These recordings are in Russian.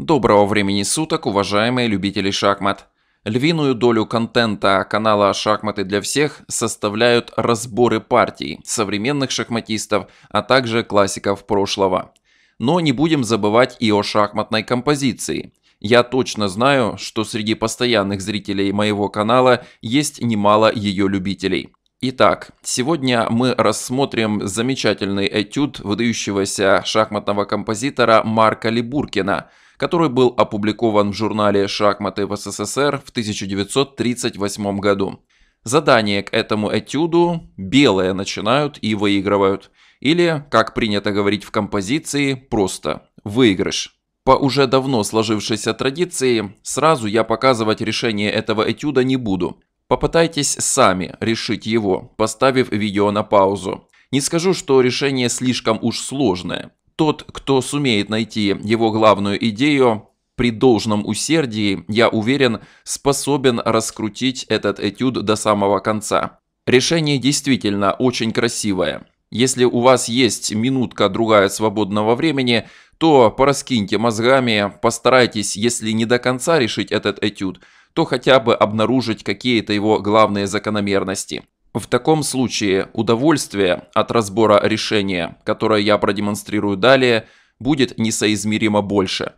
Доброго времени суток, уважаемые любители шахмат. Львиную долю контента канала «Шахматы для всех» составляют разборы партий, современных шахматистов, а также классиков прошлого. Но не будем забывать и о шахматной композиции. Я точно знаю, что среди постоянных зрителей моего канала есть немало ее любителей. Итак, сегодня мы рассмотрим замечательный этюд выдающегося шахматного композитора Марка Либуркина – который был опубликован в журнале «Шахматы в СССР» в 1938 году. Задание к этому этюду белые начинают и выигрывают. Или, как принято говорить в композиции, просто выигрыш. По уже давно сложившейся традиции, сразу я показывать решение этого этюда не буду. Попытайтесь сами решить его, поставив видео на паузу. Не скажу, что решение слишком уж сложное тот, кто сумеет найти его главную идею, при должном усердии, я уверен, способен раскрутить этот этюд до самого конца. Решение действительно очень красивое. Если у вас есть минутка-другая свободного времени, то пораскиньте мозгами, постарайтесь, если не до конца решить этот этюд, то хотя бы обнаружить какие-то его главные закономерности. В таком случае удовольствие от разбора решения, которое я продемонстрирую далее, будет несоизмеримо больше.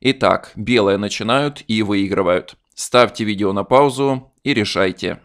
Итак, белые начинают и выигрывают. Ставьте видео на паузу и решайте.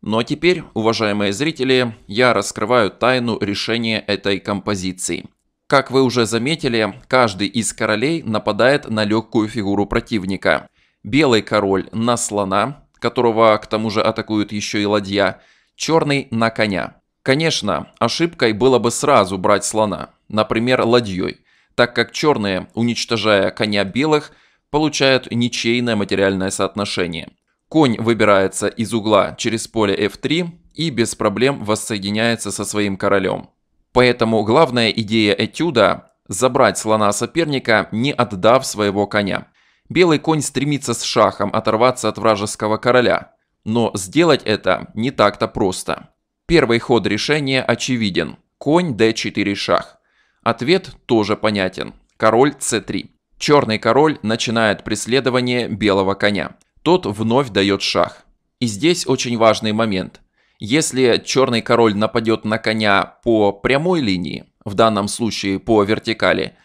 Ну а теперь, уважаемые зрители, я раскрываю тайну решения этой композиции. Как вы уже заметили, каждый из королей нападает на легкую фигуру противника. Белый король на слона, которого к тому же атакуют еще и ладья, черный на коня. Конечно, ошибкой было бы сразу брать слона, например, ладьей, так как черные, уничтожая коня белых, получают ничейное материальное соотношение. Конь выбирается из угла через поле f3 и без проблем воссоединяется со своим королем. Поэтому главная идея этюда – забрать слона соперника, не отдав своего коня. Белый конь стремится с шахом оторваться от вражеского короля, но сделать это не так-то просто. Первый ход решения очевиден. Конь d4 шах. Ответ тоже понятен. Король c3. Черный король начинает преследование белого коня. Тот вновь дает шах. И здесь очень важный момент. Если черный король нападет на коня по прямой линии, в данном случае по вертикали,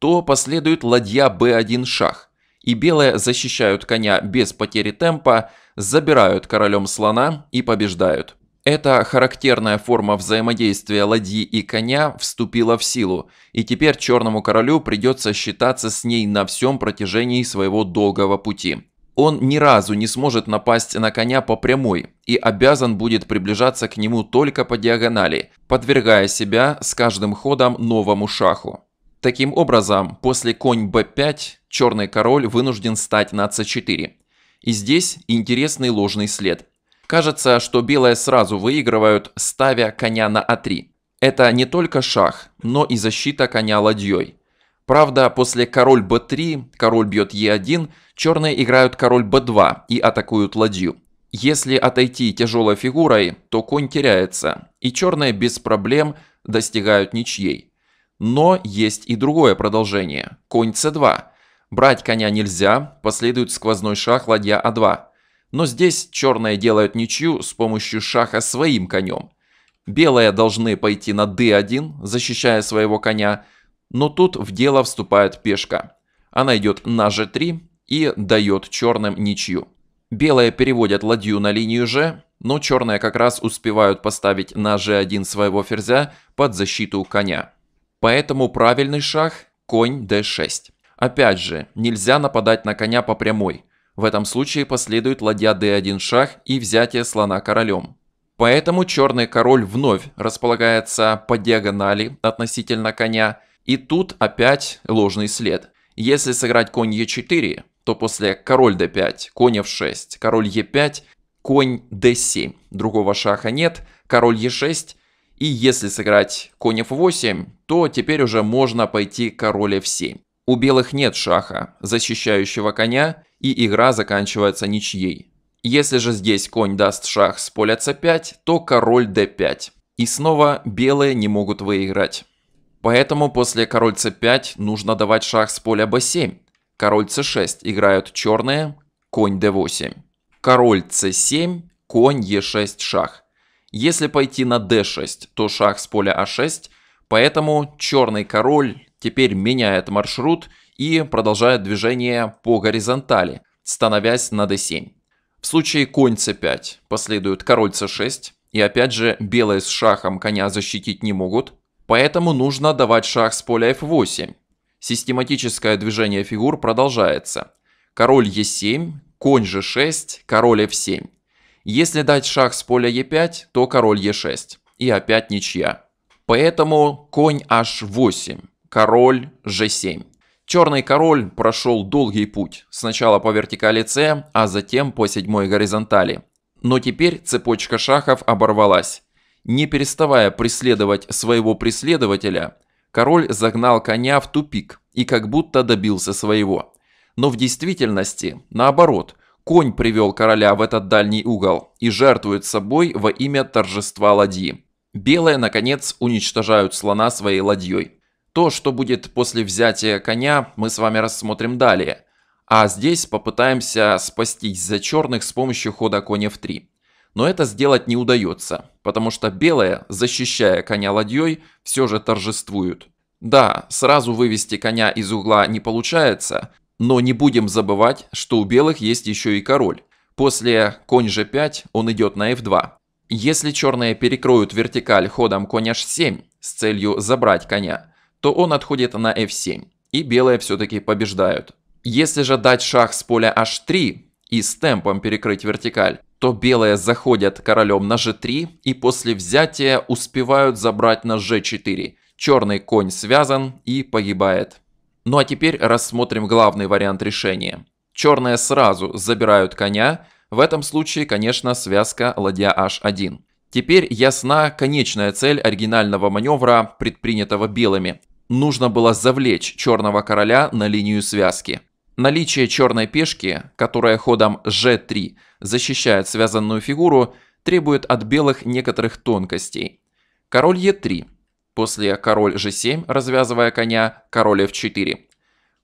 то последует ладья b1 шах и белые защищают коня без потери темпа, забирают королем слона и побеждают. Эта характерная форма взаимодействия ладьи и коня вступила в силу, и теперь черному королю придется считаться с ней на всем протяжении своего долгого пути. Он ни разу не сможет напасть на коня по прямой и обязан будет приближаться к нему только по диагонали, подвергая себя с каждым ходом новому шаху. Таким образом, после конь b5 черный король вынужден стать на c4. И здесь интересный ложный след. Кажется, что белые сразу выигрывают, ставя коня на а3. Это не только шах, но и защита коня ладьей. Правда, после король b3, король бьет e1, черные играют король b2 и атакуют ладью. Если отойти тяжелой фигурой, то конь теряется, и черные без проблем достигают ничьей. Но есть и другое продолжение. Конь c2. Брать коня нельзя, последует сквозной шах ладья А2. Но здесь черные делают ничью с помощью шаха своим конем. Белые должны пойти на d1, защищая своего коня, но тут в дело вступает пешка. Она идет на g3 и дает черным ничью. Белые переводят ладью на линию g, но черные как раз успевают поставить на g1 своего ферзя под защиту коня. Поэтому правильный шах конь d6. Опять же, нельзя нападать на коня по прямой. В этом случае последует ладья d1 шах и взятие слона королем. Поэтому черный король вновь располагается по диагонали относительно коня, и тут опять ложный след. Если сыграть конь e4, то после король d5, конь f6, король e5, конь d7. Другого шаха нет, король e6. И если сыграть конь f8, то теперь уже можно пойти король f7. У белых нет шаха, защищающего коня, и игра заканчивается ничьей. Если же здесь конь даст шах с поля c5, то король d5. И снова белые не могут выиграть. Поэтому после король c5 нужно давать шах с поля b7. Король c6 играют черные, конь d8. Король c7, конь e6 шах. Если пойти на d6, то шах с поля a6, а поэтому черный король теперь меняет маршрут и продолжает движение по горизонтали, становясь на d7. В случае конь c5 последует король c6, и опять же белые с шахом коня защитить не могут, поэтому нужно давать шах с поля f8. Систематическое движение фигур продолжается. Король e7, конь g6, король f7. Если дать шах с поля e5, то король e6. И опять ничья. Поэтому конь h8 король g7. Черный король прошел долгий путь, сначала по вертикали c, а затем по седьмой горизонтали. Но теперь цепочка шахов оборвалась. Не переставая преследовать своего преследователя, король загнал коня в тупик и как будто добился своего. Но в действительности, наоборот, конь привел короля в этот дальний угол и жертвует собой во имя торжества ладьи. Белые, наконец, уничтожают слона своей ладьей. То, что будет после взятия коня, мы с вами рассмотрим далее. А здесь попытаемся спастись за черных с помощью хода коня f 3. Но это сделать не удается, потому что белые, защищая коня ладьей, все же торжествуют. Да, сразу вывести коня из угла не получается, но не будем забывать, что у белых есть еще и король. После конь g5 он идет на f2. Если черные перекроют вертикаль ходом конь h7 с целью забрать коня, то он отходит на f7, и белые все-таки побеждают. Если же дать шах с поля h3 и с темпом перекрыть вертикаль, то белые заходят королем на g3 и после взятия успевают забрать на g4. Черный конь связан и погибает. Ну а теперь рассмотрим главный вариант решения. Черные сразу забирают коня, в этом случае, конечно, связка ладья h1. Теперь ясна конечная цель оригинального маневра, предпринятого белыми нужно было завлечь черного короля на линию связки. Наличие черной пешки, которая ходом g3 защищает связанную фигуру, требует от белых некоторых тонкостей. Король e3. После король g7, развязывая коня, король f4.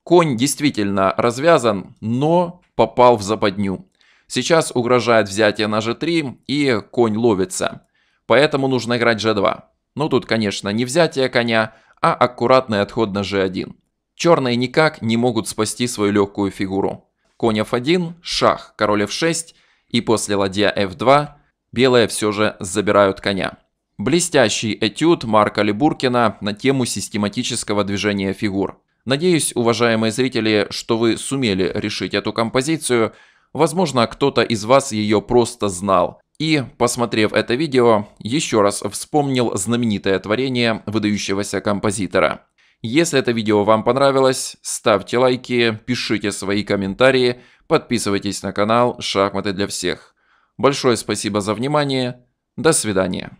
Конь действительно развязан, но попал в западню. Сейчас угрожает взятие на g3 и конь ловится. Поэтому нужно играть g2. Но ну, тут, конечно, не взятие коня, а аккуратный отход на g1. Черные никак не могут спасти свою легкую фигуру. Конь f1, шах, король f6 и после ладья f2 белые все же забирают коня. Блестящий этюд Марка Лебуркина на тему систематического движения фигур. Надеюсь, уважаемые зрители, что вы сумели решить эту композицию. Возможно, кто-то из вас ее просто знал, и, посмотрев это видео, еще раз вспомнил знаменитое творение выдающегося композитора. Если это видео вам понравилось, ставьте лайки, пишите свои комментарии, подписывайтесь на канал «Шахматы для всех». Большое спасибо за внимание, до свидания.